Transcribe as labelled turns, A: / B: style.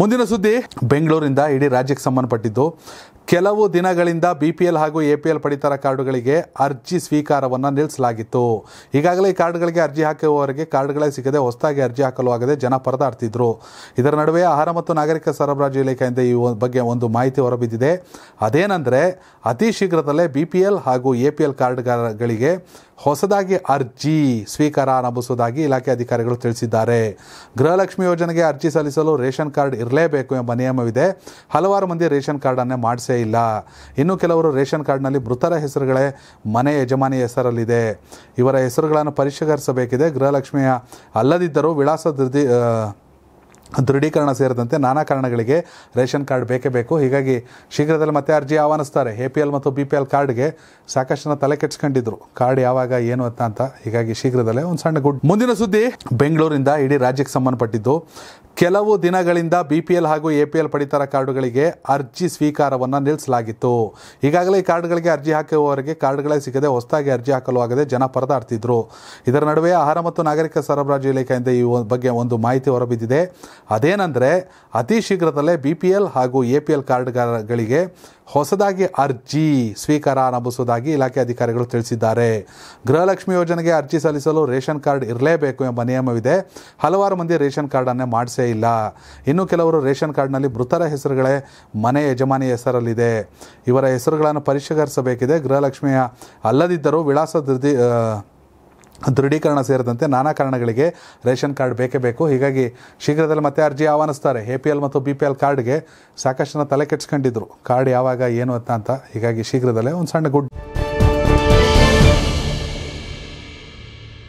A: ಮುಂದಿನ ಸುದ್ದಿ ಬೆಂಗಳೂರಿಂದ ಇಡೀ ರಾಜ್ಯಕ್ಕೆ ಸಂಬಂಧಪಟ್ಟಿದ್ದು ಕೆಲವು ದಿನಗಳಿಂದ ಬಿ ಪಿ ಎಲ್ ಹಾಗೂ ಎ ಪಿ ಎಲ್ ಪಡಿತರ ಕಾರ್ಡುಗಳಿಗೆ ಅರ್ಜಿ ಸ್ವೀಕಾರವನ್ನು ನಿಲ್ಲಿಸಲಾಗಿತ್ತು ಈಗಾಗಲೇ ಈ ಕಾರ್ಡ್ಗಳಿಗೆ ಅರ್ಜಿ ಹಾಕುವವರಿಗೆ ಕಾರ್ಡ್ಗಳೇ ಸಿಗದೆ ಹೊಸದಾಗಿ ಅರ್ಜಿ ಹಾಕಲು ಆಗದೆ ಜನ ಪರದಾಡ್ತಿದ್ರು ಇದರ ನಡುವೆ ಆಹಾರ ಮತ್ತು ನಾಗರಿಕ ಸರಬರಾಜು ಇಲಾಖೆಯಿಂದ ಈ ಬಗ್ಗೆ ಒಂದು ಮಾಹಿತಿ ಹೊರಬಿದ್ದಿದೆ ಅದೇನೆಂದರೆ ಅತಿ ಶೀಘ್ರದಲ್ಲೇ ಬಿ ಪಿ ಎಲ್ ಹಾಗೂ ಎ ಪಿ ಎಲ್ ಕಾರ್ಡ್ಗಾರಗಳಿಗೆ ಹೊಸದಾಗಿ ಅರ್ಜಿ ಸ್ವೀಕಾರ ನಂಬಿಸುವುದಾಗಿ ಇಲಾಖೆ ಅಧಿಕಾರಿಗಳು ತಿಳಿಸಿದ್ದಾರೆ ಗೃಹಲಕ್ಷ್ಮಿ ಯೋಜನೆಗೆ ಅರ್ಜಿ ಸಲ್ಲಿಸಲು ರೇಷನ್ ಕಾರ್ಡ್ ಇರಲೇಬೇಕು ಎಂಬ ನಿಯಮವಿದೆ ಹಲವಾರು ಮಂದಿ ರೇಷನ್ ಕಾರ್ಡನ್ನೇ ಮಾಡಿಸೇ ಇಲ್ಲ ಇನ್ನು ಕೆಲವರು ರೇಷನ್ ಕಾರ್ಡ್ನಲ್ಲಿ ಮೃತರ ಹೆಸರುಗಳೇ ಮನೆ ಯಜಮಾನಿಯ ಹೆಸರಲ್ಲಿದೆ ಇವರ ಹೆಸರುಗಳನ್ನು ಪರಿಷ್ಕರಿಸಬೇಕಿದೆ ಗೃಹಲಕ್ಷ್ಮಿಯ ಅಲ್ಲದಿದ್ದರೂ ವಿಳಾಸ ದೃಢೀಕರಣ ಸೇರಿದಂತೆ ನಾನಾ ಕಾರಣಗಳಿಗೆ ರೇಷನ್ ಕಾರ್ಡ್ ಬೇಕೇ ಬೇಕು ಹೀಗಾಗಿ ಶೀಘ್ರದಲ್ಲಿ ಮತ್ತೆ ಅರ್ಜಿ ಆಹ್ವಾನಿಸ್ತಾರೆ ಎ ಪಿ ಎಲ್ ಮತ್ತು ಬಿ ಪಿ ಎಲ್ ಕಾರ್ಡ್ಗೆ ಸಾಕಷ್ಟು ಜನ ತಲೆ ಕೆಟ್ಟಿಸ್ಕೊಂಡಿದ್ರು ಕಾರ್ಡ್ ಯಾವಾಗ ಏನು ಅಂತ ಅಂತ ಹೀಗಾಗಿ ಶೀಘ್ರದಲ್ಲೇ ಒಂದು ಸಣ್ಣ ಗುಡ್ ಮುಂದಿನ ಸುದ್ದಿ ಬೆಂಗಳೂರಿಂದ ಇಡೀ ರಾಜ್ಯಕ್ಕೆ ಸಂಬಂಧಪಟ್ಟಿದ್ದು ಕೆಲವು ದಿನಗಳಿಂದ ಬಿ ಪಿ ಎಲ್ ಹಾಗೂ ಎ ಪಿ ಎಲ್ ಪಡಿತರ ಕಾರ್ಡುಗಳಿಗೆ ಅರ್ಜಿ ಸ್ವೀಕಾರವನ್ನು ನಿಲ್ಲಿಸಲಾಗಿತ್ತು ಈಗಾಗಲೇ ಈ ಕಾರ್ಡ್ಗಳಿಗೆ ಅರ್ಜಿ ಹಾಕುವವರಿಗೆ ಕಾರ್ಡ್ಗಳೇ ಸಿಗದೆ ಹೊಸದಾಗಿ ಅರ್ಜಿ ಹಾಕಲು ಆಗದೆ ಜನ ಪರದಾಡ್ತಿದ್ರು ಇದರ ನಡುವೆ ಆಹಾರ ಮತ್ತು ನಾಗರಿಕ ಸರಬರಾಜು ಇಲಾಖೆಯಿಂದ ಈ ಬಗ್ಗೆ ಒಂದು ಮಾಹಿತಿ ಹೊರಬಿದ್ದಿದೆ ಅದೇನೆಂದರೆ ಅತಿ ಶೀಘ್ರದಲ್ಲೇ ಬಿ ಪಿ ಎಲ್ ಹಾಗೂ ಎ ಪಿ ಎಲ್ ಕಾರ್ಡ್ಗಾರಗಳಿಗೆ ಹೊಸದಾಗಿ ಅರ್ಜಿ ಸ್ವೀಕಾರ ನಂಬಿಸುವುದಾಗಿ ಇಲಾಖೆ ಅಧಿಕಾರಿಗಳು ತಿಳಿಸಿದ್ದಾರೆ ಗೃಹಲಕ್ಷ್ಮಿ ಯೋಜನೆಗೆ ಅರ್ಜಿ ಸಲ್ಲಿಸಲು ರೇಷನ್ ಕಾರ್ಡ್ ಇರಲೇಬೇಕು ಎಂಬ ನಿಯಮವಿದೆ ಹಲವಾರು ಮಂದಿ ರೇಷನ್ ಕಾರ್ಡನ್ನೇ ಮಾಡಿಸೇ ಇಲ್ಲ ಇನ್ನು ಕೆಲವರು ರೇಷನ್ ಕಾರ್ಡ್ನಲ್ಲಿ ಮೃತರ ಹೆಸರುಗಳೇ ಮನೆ ಯಜಮಾನಿಯ ಹೆಸರಲ್ಲಿದೆ ಇವರ ಹೆಸರುಗಳನ್ನು ಪರಿಷ್ಕರಿಸಬೇಕಿದೆ ಗೃಹಲಕ್ಷ್ಮಿಯ ಅಲ್ಲದಿದ್ದರೂ ವಿಳಾಸ ದೃಢೀಕರಣ ಸೇರಿದಂತೆ ನಾನಾ ಕಾರಣಗಳಿಗೆ ರೇಷನ್ ಕಾರ್ಡ್ ಬೇಕೇ ಬೇಕು ಹೀಗಾಗಿ ಶೀಘ್ರದಲ್ಲಿ ಮತ್ತೆ ಅರ್ಜಿ ಆಹ್ವಾನಿಸ್ತಾರೆ ಎ ಪಿ ಎಲ್ ಮತ್ತು ಬಿ ಪಿ ಎಲ್ ಕಾರ್ಡ್ಗೆ ಸಾಕಷ್ಟು ಜನ ತಲೆ ಕಾರ್ಡ್ ಯಾವಾಗ ಏನು ಅಂತ ಅಂತ ಹೀಗಾಗಿ ಶೀಘ್ರದಲ್ಲೇ ಒಂದು ಸಣ್ಣ ಗುಡ್